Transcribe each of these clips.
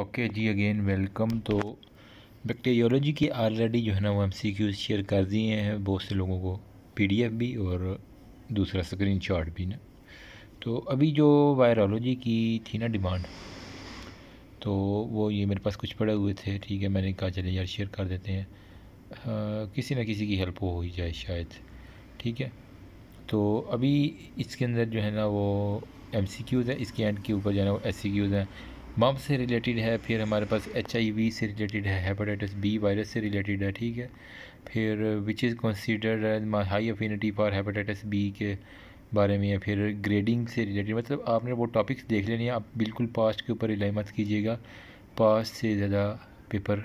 okay ji again welcome तो bacteriology की already जो है ना वो एम सी क्यूज शेयर कर दिए हैं बहुत से लोगों को पी डी एफ भी और दूसरा स्क्रीन शॉट भी ना तो अभी जो वायरोलॉजी की थी ना डिमांड तो वो ये मेरे पास कुछ पड़े हुए थे ठीक है मैंने कहा चले यार शेयर कर देते हैं आ, हाँ, किसी ना किसी की हेल्प हो ही जाए शायद ठीक है तो अभी इसके अंदर जो है ना वो एम सी क्यूज़ है इसके एंड के ऊपर जो है ना वो एस सी क्यूज़ हैं मम से रिलेटेड है फिर हमारे पास एच आई वी से रिलेटेड है हेपेटाइटिस बी वायरस से रिलेटेड है ठीक है फिर which is considered as high affinity for hepatitis B के बारे में है फिर ग्रेडिंग से रिलेटेड मतलब आपने वो टॉपिक्स देख लेने आप बिल्कुल पास्ट के ऊपर रिलाई मत कीजिएगा पास्ट से ज़्यादा पेपर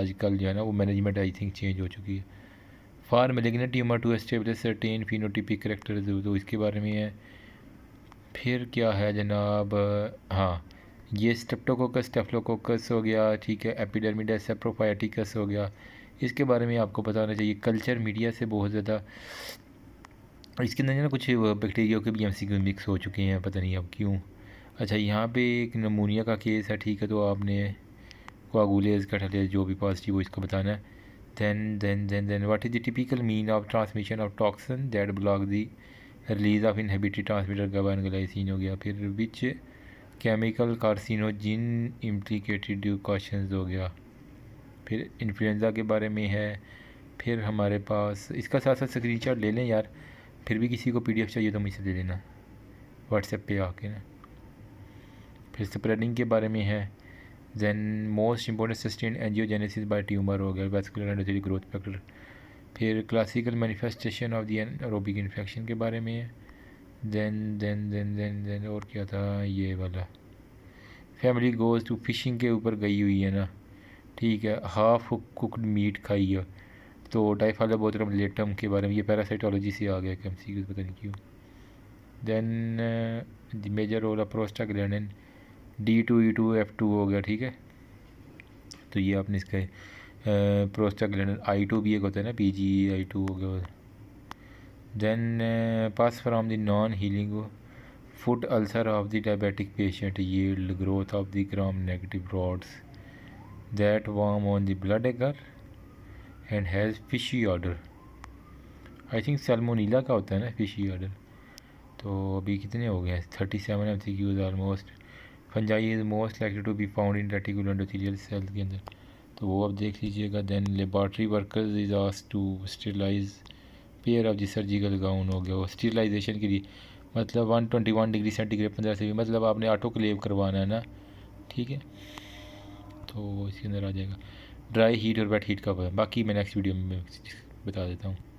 आजकल जो है ना वो मैनेजमेंट आई थिंक चेंज हो चुकी है for malignant tumour to establish certain phenotypic character तो इसके बारे में है फिर क्या है जनाब हाँ ये स्टेप्टोकोकस टेफ्लोकोकस हो गया ठीक है एपिडर्मिडा सेप्रोफाइटिकस हो गया इसके बारे में आपको बताना चाहिए कल्चर मीडिया से बहुत ज़्यादा इसके अंदर ना कुछ बैक्टीरिया के भी एम मिक्स हो चुके हैं पता नहीं अब क्यों अच्छा यहाँ पे एक नमूनिया का केस है ठीक है तो आपने कोगुलेज कटहलेज जो भी पॉजिटिव हो इसको बताना है then then then then what is the typical mean of transmission of toxin that block the release of inhibited transmitter GABA glycine हो गया फिर विच केमिकल कार्सिनोजिन इम्प्लिकेटेड क्वेश्चन हो गया फिर इन्फ्लुएंज़ा के बारे में है फिर हमारे पास इसका साथ साथ स्क्रीन शॉट ले लें यार फिर भी किसी को पीडीएफ चाहिए तो मुझसे ले लेना व्हाट्सएप पे आके ना फिर स्प्रेडिंग के बारे में है then most important sustain angiogenesis by tumour हो गया वेस्कुलर एंडोथेलिक ग्रोथ फैक्टर फिर classical manifestation of the aerobic infection के बारे में है then then then then then और क्या था ये वाला फैमिली गोज टू फिशिंग के ऊपर गई हुई है ना ठीक है हाफ कुकड मीट खाई है तो टाइफाला बोतरम लेटम के बारे में ये पैरासाइटोलॉजी से आ गया कैमसी एम पता नहीं क्यों then major role of prostaglandin D two E two F two हो गया ठीक है तो ये आपने इसका प्रोस्टाग्लैंडिन आई टू भी एक होता है ना पी जी आई टू हो गया then uh, pass from the non-healing foot ulcer of the diabetic patient yield growth of the gram-negative rods that warm on the blood agar and has fishy order I think salmonella का होता है ना fishy order तो अभी कितने हो गए हैं thirty seven M C Qs almost fungi is most likely to be found in reticular endothelial cell के अंदर तो वो आप देख लीजिएगा then laboratory workers is as to sterilise pair of जिस सर्जिकल गाउन हो गया वो स्टीलाइजेशन के लिए मतलब one twenty one degree centigrade पंद्रह से भी मतलब आपने क्लेव करवाना है ना ठीक है तो इसके अंदर आ जाएगा ड्राई हीट और वेट हीट का बाकी मैं नेक्स्ट वीडियो में बता देता हूँ